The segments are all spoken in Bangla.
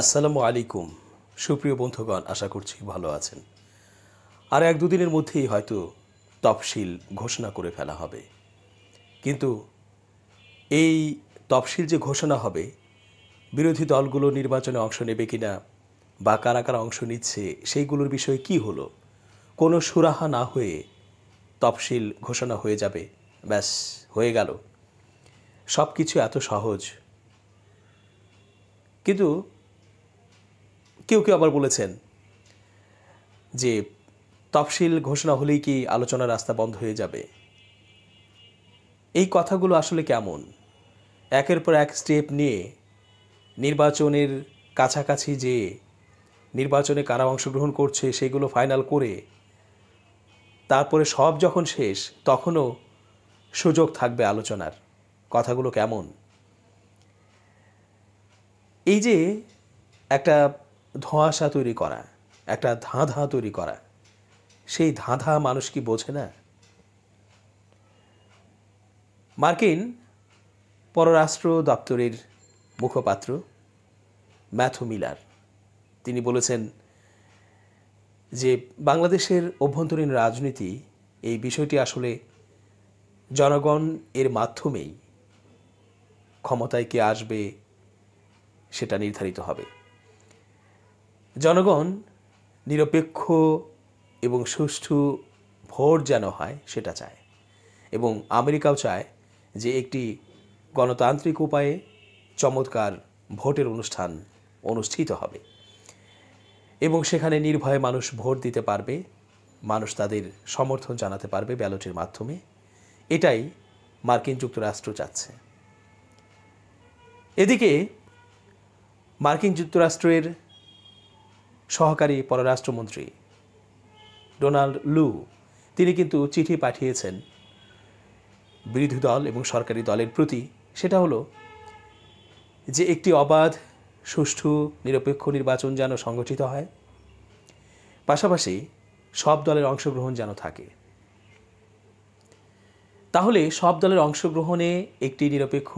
আসসালামু আলাইকুম সুপ্রিয় বন্ধুগণ আশা করছি ভালো আছেন আর এক দুদিনের মধ্যেই হয়তো তফসিল ঘোষণা করে ফেলা হবে কিন্তু এই তফসিল যে ঘোষণা হবে বিরোধী দলগুলো নির্বাচনে অংশ নেবে কিনা বা কারা কারা অংশ নিচ্ছে সেইগুলোর বিষয়ে কি হলো কোনো সুরাহা না হয়ে তফসিল ঘোষণা হয়ে যাবে ব্যাস হয়ে গেল সব কিছু এত সহজ কিন্তু কেউ কেউ আবার বলেছেন যে তফসিল ঘোষণা হলেই কি আলোচনার রাস্তা বন্ধ হয়ে যাবে এই কথাগুলো আসলে কেমন একের পর এক স্টেপ নিয়ে নির্বাচনের কাছাকাছি যে নির্বাচনে কারা অংশগ্রহণ করছে সেগুলো ফাইনাল করে তারপরে সব যখন শেষ তখনও সুযোগ থাকবে আলোচনার কথাগুলো কেমন এই যে একটা ধোঁয়াশা তৈরি করা একটা ধাঁধা তৈরি করা সেই ধাঁধা মানুষ কি বোঝে না মার্কিন পররাষ্ট্র দপ্তরের মুখপাত্র ম্যাথু মিলার তিনি বলেছেন যে বাংলাদেশের অভ্যন্তরীণ রাজনীতি এই বিষয়টি আসলে জনগণ এর মাধ্যমেই ক্ষমতায় কে আসবে সেটা নির্ধারিত হবে জনগণ নিরপেক্ষ এবং সুষ্ঠু ভোট যেন হয় সেটা চায় এবং আমেরিকাও চায় যে একটি গণতান্ত্রিক উপায়ে চমৎকার ভোটের অনুষ্ঠান অনুষ্ঠিত হবে এবং সেখানে নির্ভয়ে মানুষ ভোট দিতে পারবে মানুষ তাদের সমর্থন জানাতে পারবে ব্যালটের মাধ্যমে এটাই মার্কিন যুক্তরাষ্ট্র চাচ্ছে এদিকে মার্কিন যুক্তরাষ্ট্রের সহকারী পররাষ্ট্রমন্ত্রী ডোনাল্ড লু তিনি কিন্তু চিঠি পাঠিয়েছেন বিরোধী দল এবং সরকারি দলের প্রতি সেটা হলো যে একটি অবাধ সুষ্ঠু নিরপেক্ষ নির্বাচন যেন সংগঠিত হয় পাশাপাশি সব দলের অংশগ্রহণ যেন থাকে তাহলে সব দলের অংশগ্রহণে একটি নিরপেক্ষ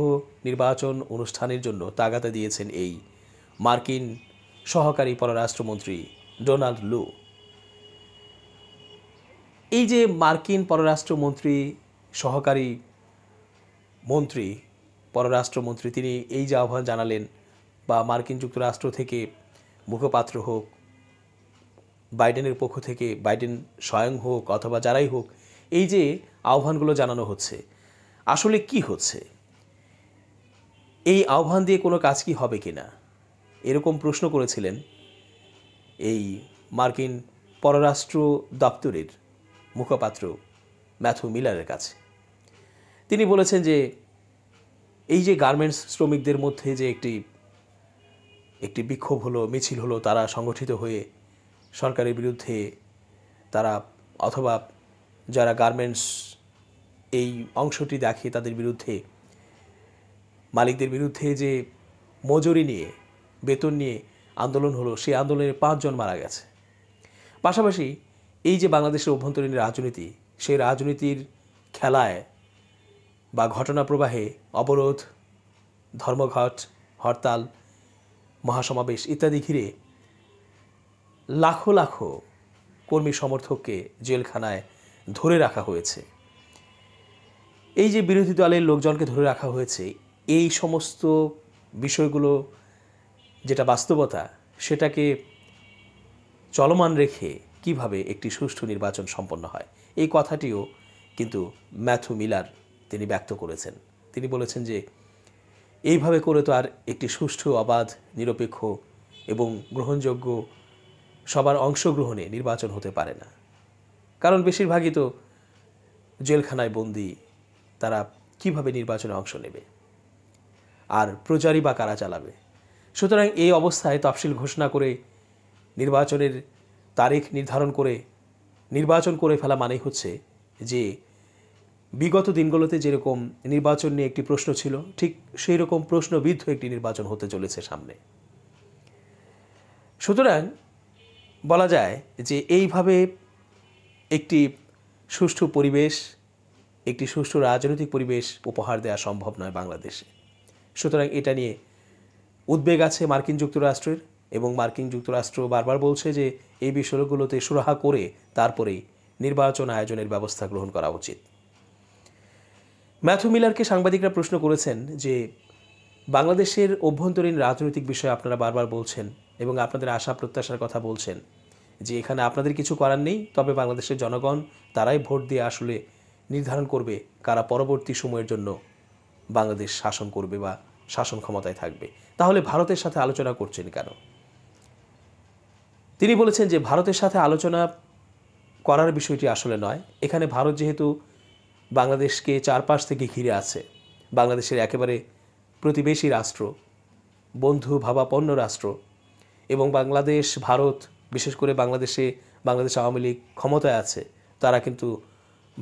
নির্বাচন অনুষ্ঠানের জন্য তাগাদা দিয়েছেন এই মার্কিন সহকারী পররাষ্ট্রমন্ত্রী ডোনাল্ড লু এই যে মার্কিন পররাষ্ট্রমন্ত্রী সহকারী মন্ত্রী পররাষ্ট্রমন্ত্রী তিনি এই যে আহ্বান জানালেন বা মার্কিন যুক্তরাষ্ট্র থেকে মুখপাত্র হোক বাইডেনের পক্ষ থেকে বাইডেন স্বয়ং হোক অথবা যারাই হোক এই যে আহ্বানগুলো জানানো হচ্ছে আসলে কি হচ্ছে এই আহ্বান দিয়ে কোনো কাজ কি হবে কিনা এরকম প্রশ্ন করেছিলেন এই মার্কিন পররাষ্ট্র দপ্তরের মুখপাত্র ম্যাথু মিলারের কাছে তিনি বলেছেন যে এই যে গার্মেন্টস শ্রমিকদের মধ্যে যে একটি একটি বিক্ষোভ হলো মিছিল হলো তারা সংগঠিত হয়ে সরকারের বিরুদ্ধে তারা অথবা যারা গার্মেন্টস এই অংশটি দেখে তাদের বিরুদ্ধে মালিকদের বিরুদ্ধে যে মজুরি নিয়ে বেতন নিয়ে আন্দোলন হলো সেই আন্দোলনে পাঁচজন মারা গেছে পাশাপাশি এই যে বাংলাদেশের অভ্যন্তরীণ রাজনীতি সেই রাজনীতির খেলায় বা ঘটনা প্রবাহে অবরোধ ধর্মঘট হরতাল মহাসমাবেশ ইত্যাদি ঘিরে লাখো লাখো কর্মী সমর্থককে জেলখানায় ধরে রাখা হয়েছে এই যে বিরোধী দলের লোকজনকে ধরে রাখা হয়েছে এই সমস্ত বিষয়গুলো যেটা বাস্তবতা সেটাকে চলমান রেখে কিভাবে একটি সুষ্ঠু নির্বাচন সম্পন্ন হয় এই কথাটিও কিন্তু ম্যাথু মিলার তিনি ব্যক্ত করেছেন তিনি বলেছেন যে এইভাবে করে তো আর একটি সুষ্ঠু অবাধ নিরপেক্ষ এবং গ্রহণযোগ্য সবার অংশগ্রহণে নির্বাচন হতে পারে না কারণ বেশিরভাগই তো জেলখানায় বন্দি তারা কিভাবে নির্বাচনে অংশ নেবে আর প্রচারই বা কারা চালাবে সুতরাং এই অবস্থায় তফসিল ঘোষণা করে নির্বাচনের তারিখ নির্ধারণ করে নির্বাচন করে ফেলা মানেই হচ্ছে যে বিগত দিনগুলোতে যেরকম নির্বাচন নিয়ে একটি প্রশ্ন ছিল ঠিক সেই রকম প্রশ্নবিদ্ধ একটি নির্বাচন হতে চলেছে সামনে সুতরাং বলা যায় যে এইভাবে একটি সুষ্ঠু পরিবেশ একটি সুষ্ঠু রাজনৈতিক পরিবেশ উপহার দেওয়া সম্ভব নয় বাংলাদেশে সুতরাং এটা নিয়ে উদ্বেগ আছে মার্কিন যুক্তরাষ্ট্রের এবং মার্কিন যুক্তরাষ্ট্র বারবার বলছে যে এই বিষয়গুলোতে সুরাহা করে তারপরেই নির্বাচন আয়োজনের ব্যবস্থা গ্রহণ করা উচিত ম্যাথু মিলারকে সাংবাদিকরা প্রশ্ন করেছেন যে বাংলাদেশের অভ্যন্তরীণ রাজনৈতিক বিষয়ে আপনারা বারবার বলছেন এবং আপনাদের আশা প্রত্যাশার কথা বলছেন যে এখানে আপনাদের কিছু করার নেই তবে বাংলাদেশের জনগণ তারাই ভোট দিয়ে আসলে নির্ধারণ করবে কারা পরবর্তী সময়ের জন্য বাংলাদেশ শাসন করবে বা শাসন ক্ষমতায় থাকবে তাহলে ভারতের সাথে আলোচনা করছেন কেন তিনি বলেছেন যে ভারতের সাথে আলোচনা করার বিষয়টি আসলে নয় এখানে ভারত যেহেতু বাংলাদেশকে চারপাশ থেকে ঘিরে আছে বাংলাদেশের একেবারে প্রতিবেশী রাষ্ট্র বন্ধু ভাবাপন্ন রাষ্ট্র এবং বাংলাদেশ ভারত বিশেষ করে বাংলাদেশে বাংলাদেশ আওয়ামী লীগ ক্ষমতায় আছে তারা কিন্তু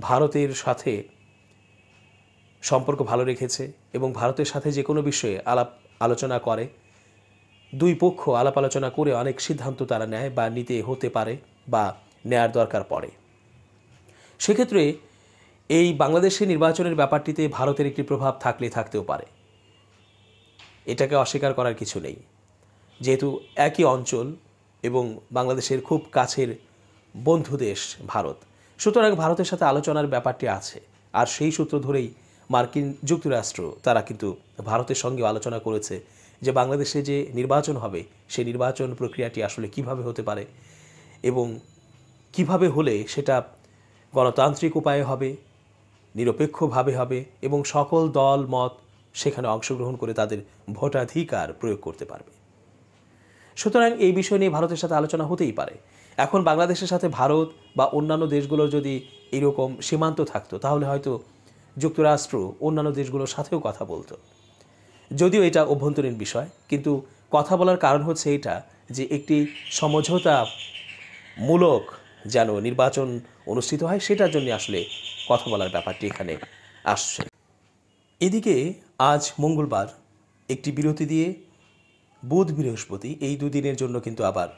ভারতের সাথে সম্পর্ক ভালো রেখেছে এবং ভারতের সাথে যে কোনো বিষয়ে আলাপ আলোচনা করে দুই পক্ষ আলাপ আলোচনা করে অনেক সিদ্ধান্ত তারা নেয় বা নিতে হতে পারে বা নেয়ার দরকার পড়ে সেক্ষেত্রে এই বাংলাদেশের নির্বাচনের ব্যাপারটিতে ভারতের একটি প্রভাব থাকলে থাকতেও পারে এটাকে অস্বীকার করার কিছু নেই যেহেতু একই অঞ্চল এবং বাংলাদেশের খুব কাছের বন্ধু দেশ ভারত সুতরাং ভারতের সাথে আলোচনার ব্যাপারটি আছে আর সেই সূত্র ধরেই মার্কিন যুক্তরাষ্ট্র তারা কিন্তু ভারতের সঙ্গে আলোচনা করেছে যে বাংলাদেশে যে নির্বাচন হবে সেই নির্বাচন প্রক্রিয়াটি আসলে কিভাবে হতে পারে এবং কিভাবে হলে সেটা গণতান্ত্রিক উপায়ে হবে নিরপেক্ষভাবে হবে এবং সকল দল মত সেখানে অংশগ্রহণ করে তাদের ভোটাধিকার প্রয়োগ করতে পারবে সুতরাং এই বিষয় নিয়ে ভারতের সাথে আলোচনা হতেই পারে এখন বাংলাদেশের সাথে ভারত বা অন্যান্য দেশগুলোর যদি এরকম সীমান্ত থাকতো তাহলে হয়তো যুক্তরাষ্ট্র অন্যান্য দেশগুলোর সাথেও কথা বলতো যদিও এটা অভ্যন্তরীণ বিষয় কিন্তু কথা বলার কারণ হচ্ছে এটা যে একটি সমঝোতা মূলক যেন নির্বাচন অনুষ্ঠিত হয় সেটার জন্য আসলে কথা বলার ব্যাপারটি এখানে আসছে এদিকে আজ মঙ্গলবার একটি বিরতি দিয়ে বুধ বৃহস্পতি এই দুদিনের জন্য কিন্তু আবার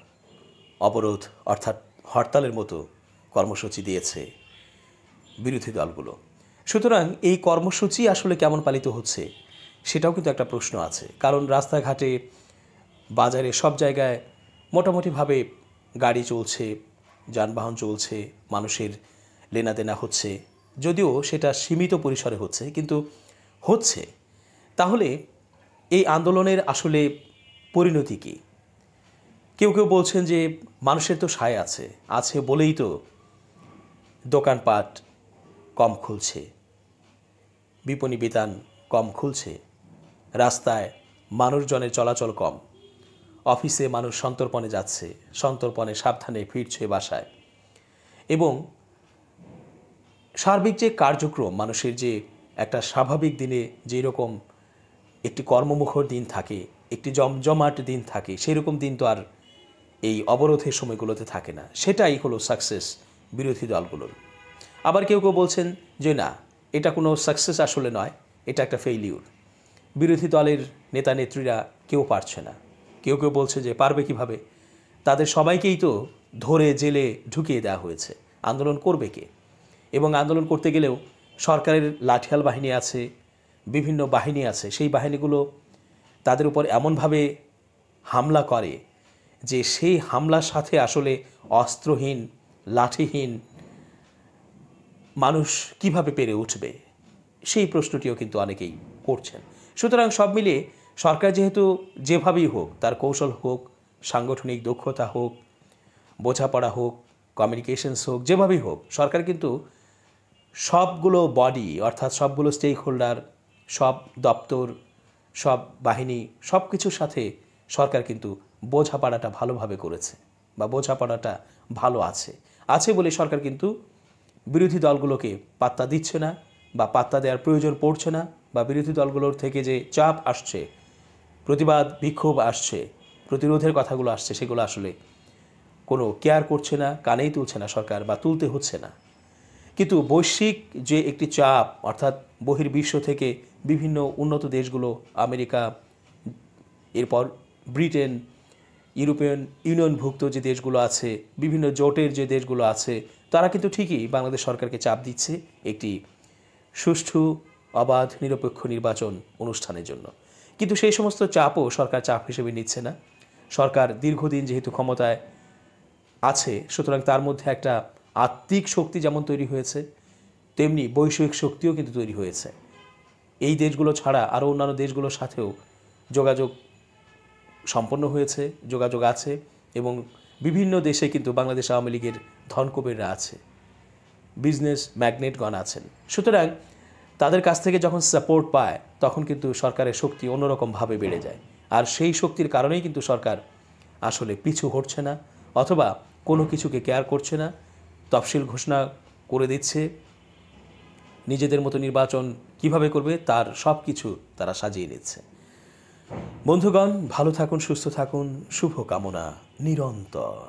অবরোধ অর্থাৎ হরতালের মতো কর্মসূচি দিয়েছে বিরোধী দলগুলো সুতরাং এই কর্মসূচি আসলে কেমন পালিত হচ্ছে সেটাও কিন্তু একটা প্রশ্ন আছে কারণ রাস্তাঘাটে বাজারে সব জায়গায় মোটামুটিভাবে গাড়ি চলছে যানবাহন চলছে মানুষের লেনাদেনা হচ্ছে যদিও সেটা সীমিত পরিসরে হচ্ছে কিন্তু হচ্ছে তাহলে এই আন্দোলনের আসলে পরিণতি কী কেউ কেউ বলছেন যে মানুষের তো সায় আছে আছে বলেই তো দোকানপাট কম খুলছে বিপণী বিতান কম খুলছে রাস্তায় মানুষজনের চলাচল কম অফিসে মানুষ সন্তর্পণে যাচ্ছে সন্তর্পণে সাবধানে ফিরছে বাসায় এবং সার্বিক যে কার্যক্রম মানুষের যে একটা স্বাভাবিক দিনে যেই রকম একটি কর্মমুখর দিন থাকে একটি জমজমাট দিন থাকে সেরকম দিন তো আর এই অবরোধের সময়গুলোতে থাকে না সেটাই হলো সাকসেস বিরোধী দলগুলোর আবার কেউ কেউ বলছেন যে না এটা কোনো সাকসেস আসলে নয় এটা একটা ফেইলিউর বিরোধী দলের নেতা নেত্রীরা কেউ পারছে না কেউ কেউ বলছে যে পারবে কিভাবে তাদের সবাইকেই তো ধরে জেলে ঢুকিয়ে দেওয়া হয়েছে আন্দোলন করবে কে এবং আন্দোলন করতে গেলেও সরকারের লাঠিয়াল বাহিনী আছে বিভিন্ন বাহিনী আছে সেই বাহিনীগুলো তাদের উপর এমনভাবে হামলা করে যে সেই হামলার সাথে আসলে অস্ত্রহীন লাঠিহীন মানুষ কিভাবে পেরে উঠবে সেই প্রশ্নটিও কিন্তু অনেকেই করছেন সুতরাং সব মিলিয়ে সরকার যেহেতু যেভাবেই হোক তার কৌশল হোক সাংগঠনিক দক্ষতা হোক বোঝাপড়া হোক কমিউনিকেশনস হোক যেভাবেই হোক সরকার কিন্তু সবগুলো বডি অর্থাৎ সবগুলো স্টেক হোল্ডার সব দপ্তর সব বাহিনী সব কিছুর সাথে সরকার কিন্তু বোঝাপড়াটা ভালোভাবে করেছে বা বোঝাপড়াটা ভালো আছে আছে বলে সরকার কিন্তু বিরোধী দলগুলোকে পাত্তা দিচ্ছে না বা পাত্তা দেওয়ার প্রয়োজন পড়ছে না বা বিরোধী দলগুলোর থেকে যে চাপ আসছে প্রতিবাদ বিক্ষোভ আসছে প্রতিরোধের কথাগুলো আসছে সেগুলো আসলে কোনো কেয়ার করছে না কানেই তুলছে না সরকার বা তুলতে হচ্ছে না কিন্তু বৈশ্বিক যে একটি চাপ অর্থাৎ বহির্বিশ্ব থেকে বিভিন্ন উন্নত দেশগুলো আমেরিকা এরপর ব্রিটেন ইউরোপিয়ান ইউনিয়নভুক্ত যে দেশগুলো আছে বিভিন্ন জোটের যে দেশগুলো আছে তারা কিন্তু ঠিকই বাংলাদেশ সরকারকে চাপ দিচ্ছে একটি সুষ্ঠু অবাধ নিরপেক্ষ নির্বাচন অনুষ্ঠানের জন্য কিন্তু সেই সমস্ত চাপও সরকার চাপ হিসেবে নিচ্ছে না সরকার দীর্ঘদিন যেহেতু ক্ষমতায় আছে সুতরাং তার মধ্যে একটা আত্মিক শক্তি যেমন তৈরি হয়েছে তেমনি বৈষয়িক শক্তিও কিন্তু তৈরি হয়েছে এই দেশগুলো ছাড়া আরও অন্যান্য দেশগুলোর সাথেও যোগাযোগ সম্পন্ন হয়েছে যোগাযোগ আছে এবং বিভিন্ন দেশে কিন্তু বাংলাদেশ আওয়ামী লীগের ধনকুবেররা আছে বিজনেস ম্যাগনেটগণ আছেন সুতরাং তাদের কাছ থেকে যখন সাপোর্ট পায় তখন কিন্তু সরকারের শক্তি অন্যরকমভাবে বেড়ে যায় আর সেই শক্তির কারণেই কিন্তু সরকার আসলে পিছু হটছে না অথবা কোনো কিছুকে কেয়ার করছে না তফসিল ঘোষণা করে দিচ্ছে নিজেদের মতো নির্বাচন কিভাবে করবে তার সব কিছু তারা সাজিয়ে নিচ্ছে বন্ধুগণ ভালো থাকুন সুস্থ থাকুন শুভকামনা নিরন্তর